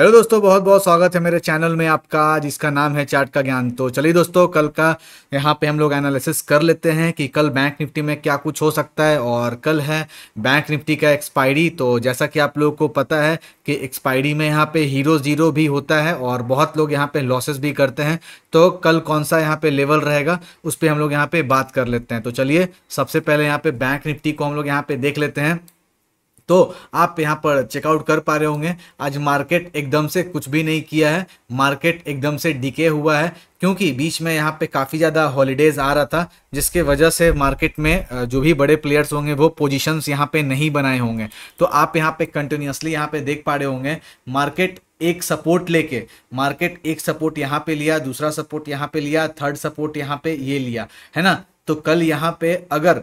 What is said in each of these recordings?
hello दोस्तों बहुत बहुत स्वागत है मेरे चैनल में आपका जिसका नाम है चार्ट का ज्ञान तो चलिए दोस्तों कल का यहाँ पे हम लोग एनालिसिस कर लेते हैं कि कल बैंक निफ्टी में क्या कुछ हो सकता है और कल है बैंक निफ्टी का एक्सपायरी तो जैसा कि आप लोगों को पता है कि एक्सपायरी में यहाँ पे हीरो ज़ीरो भी होता है और बहुत लोग यहाँ पे लॉसेस भी करते हैं तो कल कौन सा यहाँ पे लेवल रहेगा उस पर हम लोग यहाँ पे बात कर लेते हैं तो चलिए सबसे पहले यहाँ पे बैंक निफ्टी को हम लोग यहाँ पे देख लेते हैं तो आप यहाँ पर चेकआउट कर पा रहे होंगे आज मार्केट एकदम से कुछ भी नहीं किया है मार्केट एकदम से डिके हुआ है क्योंकि बीच में यहाँ पे काफ़ी ज़्यादा हॉलीडेज आ रहा था जिसके वजह से मार्केट में जो भी बड़े प्लेयर्स होंगे वो पोजीशंस यहाँ पे नहीं बनाए होंगे तो आप यहाँ पे कंटिन्यूसली यहाँ पे देख पा रहे होंगे मार्केट एक सपोर्ट लेके मार्केट एक सपोर्ट यहाँ पे लिया दूसरा सपोर्ट यहाँ पे लिया थर्ड सपोर्ट यहाँ पे ये लिया है ना तो कल यहाँ पे अगर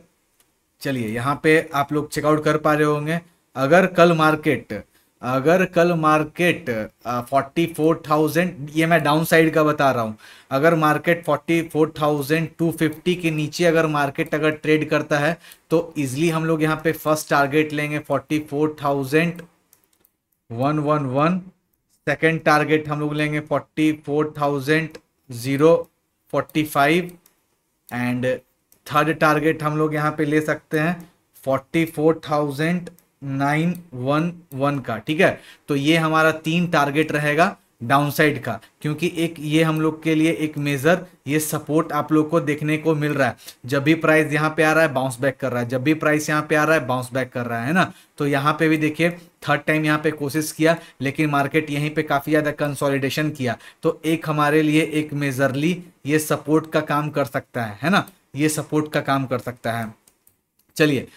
चलिए यहाँ पे आप लोग चेकआउट कर पा रहे होंगे अगर कल मार्केट अगर कल मार्केट फोर्टी फोर थाउजेंड ये मैं डाउन साइड का बता रहा हूँ अगर market forty four thousand two fifty के नीचे अगर मार्केट अगर ट्रेड करता है तो इजली हम लोग यहाँ पे फर्स्ट टारगेट लेंगे forty four thousand one one one second target हम लोग लेंगे forty four thousand zero forty five and third target हम लोग यहाँ पे ले सकते हैं forty four thousand nine one one का ठीक है तो ये हमारा तीन टारगेट रहेगा डाउनसाइड का क्योंकि एक ये हम लोग के लिए एक मेजर ये सपोर्ट आप लोग को देखने को मिल रहा है जब भी प्राइस यहाँ पे आ रहा है बाउंस बैक कर रहा है जब भी प्राइस यहाँ पे आ रहा है बाउंस बैक कर रहा है ना तो यहाँ पे भी देखिए थर्ड टाइम यहाँ पे कोशिश किया लेकिन मार्केट यहीं पे काफ़ी ज़्यादा कंसोलिडेशन किया तो एक हमारे लिए एक मेजरली ये सपोर्ट का काम कर सकता है है ना ये सपोर्ट का काम कर सकता है चलिए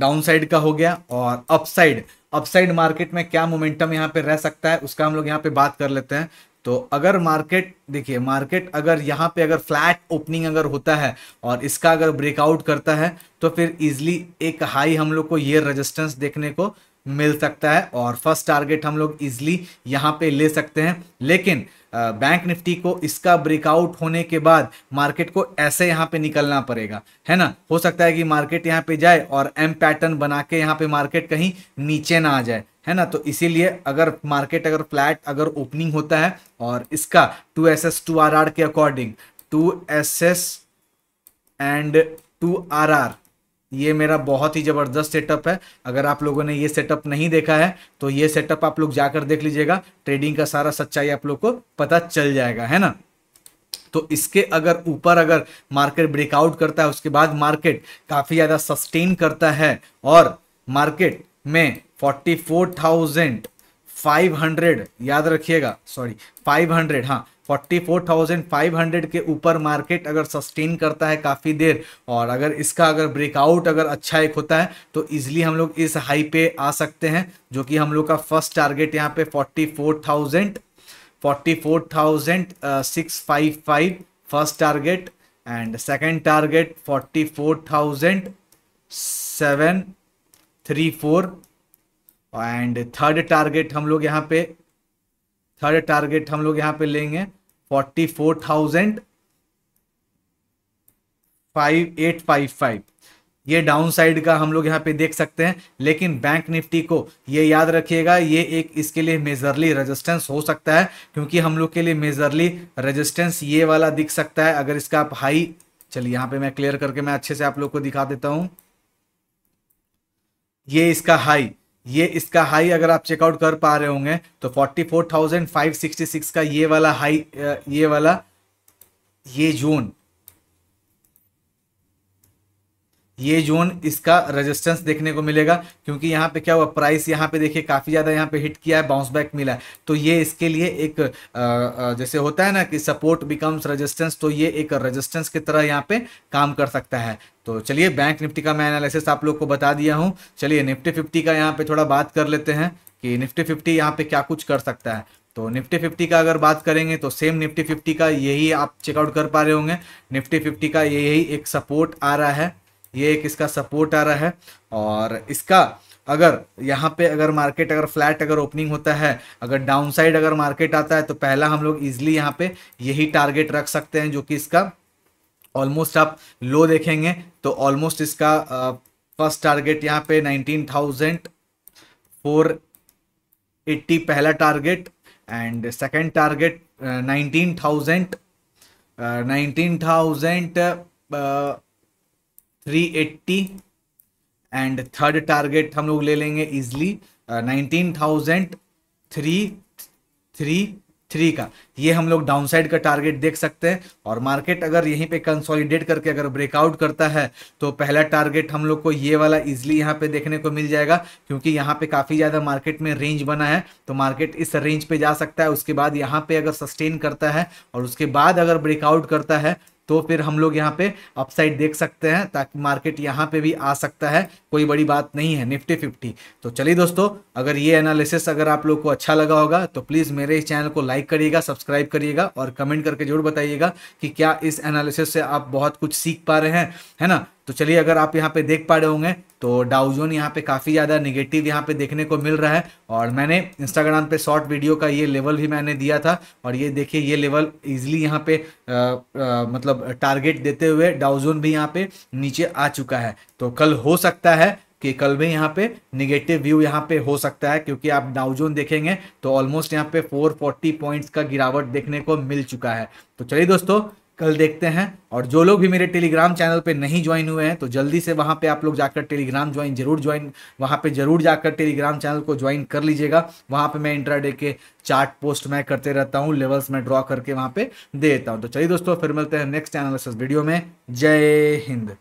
डाउनसाइड का हो गया और अपसाइड अपसाइड मार्केट में क्या मोमेंटम यहाँ पे रह सकता है उसका हम लोग यहाँ पे बात कर लेते हैं तो अगर मार्केट देखिए मार्केट अगर यहाँ पे अगर फ्लैट ओपनिंग अगर होता है और इसका अगर ब्रेकआउट करता है तो फिर इजली एक हाई हम लोग को ये रेजिस्टेंस देखने को मिल सकता है और फर्स्ट टारगेट हम लोग इजिली यहाँ पे ले सकते हैं लेकिन बैंक निफ्टी को इसका ब्रेकआउट होने के बाद मार्केट को ऐसे यहाँ पे निकलना पड़ेगा है ना हो सकता है कि मार्केट यहाँ पे जाए और एम पैटर्न बना के यहाँ पे मार्केट कहीं नीचे ना आ जाए है ना तो इसीलिए अगर मार्केट अगर फ्लैट अगर ओपनिंग होता है और इसका two S S two R R के according to S S and two R R ये मेरा बहुत ही ज़बरदस्त सेटअप है अगर आप लोगों ने ये सेटअप नहीं देखा है तो ये सेटअप आप लोग जाकर देख लीजिएगा ट्रेडिंग का सारा सच्चाई आप लोग को पता चल जाएगा है ना तो इसके अगर ऊपर अगर मार्केट ब्रेकआउट करता है उसके बाद मार्केट काफ़ी ज़्यादा सस्टेन करता है और मार्केट में forty four thousand five hundred याद रखिएगा सॉरी फाइव हंड्रेड हाँ 44,500 के ऊपर मार्केट अगर सस्टेन करता है काफ़ी देर और अगर इसका अगर ब्रेकआउट अगर अच्छा एक होता है तो ईजिली हम लोग इस हाई पे आ सकते हैं जो कि हम लोग का फर्स्ट टारगेट यहाँ पे 44,000 44,655 first target and second target 44,734 and third target हम लोग यहाँ पे थर्ड टारगेट हम लोग यहाँ पे लेंगे forty four thousand five eight five five ये डाउन साइड का हम लोग यहाँ पे देख सकते हैं लेकिन बैंक निफ्टी को ये याद रखिएगा ये एक इसके लिए मेजरली रेजिस्टेंस हो सकता है क्योंकि हम लोग के लिए मेजरली रेजिस्टेंस ये वाला दिख सकता है अगर इसका आप हाई चलिए यहाँ पे मैं क्लियर करके मैं अच्छे से आप लोग को दिखा देता हूं ये इसका हाई ये इसका हाई अगर आप चेकआउट कर पा रहे होंगे तो 44,566 का ये वाला हाई ये वाला ये जोन ये जोन इसका रेजिस्टेंस देखने को मिलेगा क्योंकि यहाँ पे क्या हुआ प्राइस यहाँ पे देखिए काफ़ी ज़्यादा यहाँ पे हिट किया है बाउंस बैक मिला है तो ये इसके लिए एक जैसे होता है ना कि सपोर्ट बिकम्स रेजिस्टेंस तो ये एक रेजिस्टेंस की तरह यहाँ पे काम कर सकता है तो चलिए बैंक निफ्टी का मैं एनालिसिस आप लोग को बता दिया हूँ चलिए निफ्टी फिफ्टी का यहाँ पे थोड़ा बात कर लेते हैं कि निफ्टी फिफ्टी यहाँ पे क्या कुछ कर सकता है तो निफ्टी फिफ्टी का अगर बात करेंगे तो सेम निफ्टी फिफ्टी का यही आप चेकआउट कर पा रहे होंगे निफ्टी फिफ्टी का यही एक सपोर्ट आ रहा है ये एक इसका सपोर्ट आ रहा है और इसका अगर यहाँ पे अगर मार्केट अगर फ्लैट अगर ओपनिंग होता है अगर डाउन साइड अगर मार्केट आता है तो पहला हम लोग इजिली यहाँ पे यही टारगेट रख सकते हैं जो कि इसका ऑलमोस्ट आप लो देखेंगे तो ऑलमोस्ट इसका फर्स्ट टारगेट यहाँ पे नाइनटीन थाउजेंड फोर एट्टी पहला target and second target nineteen thousand nineteen thousand 380 and third target हम लोग ले लेंगे easily nineteen thousand three three three का ये हम लोग डाउनसाइड का टारगेट देख सकते हैं और मार्केट अगर यहीं पे कंसोलिडेट करके अगर ब्रेकआउट करता है तो पहला टारगेट हम लोग को ये वाला इजली यहाँ पे देखने को मिल जाएगा क्योंकि यहाँ पे काफ़ी ज़्यादा मार्केट में रेंज बना है तो मार्केट इस रेंज पे जा सकता है उसके बाद यहाँ पे अगर सस्टेन करता है और उसके बाद अगर ब्रेकआउट करता है तो फिर हम लोग यहाँ पे अपसाइड देख सकते हैं ताकि मार्केट यहाँ पे भी आ सकता है कोई बड़ी बात नहीं है निफ्टी फिफ्टी तो चलिए दोस्तों अगर ये एनालिसिस अगर आप लोग को अच्छा लगा होगा तो प्लीज़ मेरे इस चैनल को लाइक करिएगा सब्सक्राइब करिएगा और कमेंट करके जरूर बताइएगा कि क्या इस एनालिसिस से आप बहुत कुछ सीख पा रहे हैं है ना तो चलिए अगर आप यहाँ पे देख पा रहे होंगे तो डाउजोन यहाँ पे काफ़ी ज़्यादा निगेटिव यहाँ पे देखने को मिल रहा है और मैंने इंस्टाग्राम पे शॉर्ट वीडियो का ये लेवल भी मैंने दिया था और ये देखिए ये लेवल इजीली यहाँ पे आ, आ, मतलब टारगेट देते हुए डाउजोन भी यहाँ पे नीचे आ चुका है तो कल हो सकता है कि कल भी यहाँ पे निगेटिव व्यू यहाँ पे हो सकता है क्योंकि आप डाउजोन देखेंगे तो ऑलमोस्ट यहाँ पे फोर पॉइंट्स का गिरावट देखने को मिल चुका है तो चलिए दोस्तों कल देखते हैं और जो लोग भी मेरे टेलीग्राम चैनल पे नहीं ज्वाइन हुए हैं तो जल्दी से वहाँ पे आप लोग जाकर टेलीग्राम ज्वाइन जरूर ज्वाइन वहाँ पे जरूर जाकर टेलीग्राम चैनल को ज्वाइन कर लीजिएगा वहाँ पे मैं इंट्राडे के चार्ट पोस्ट मैं करते रहता हूँ लेवल्स में ड्रॉ करके वहाँ पे देता हूँ तो चलिए दोस्तों फिर मिलते हैं नेक्स्ट एनालिसिस वीडियो में जय हिंद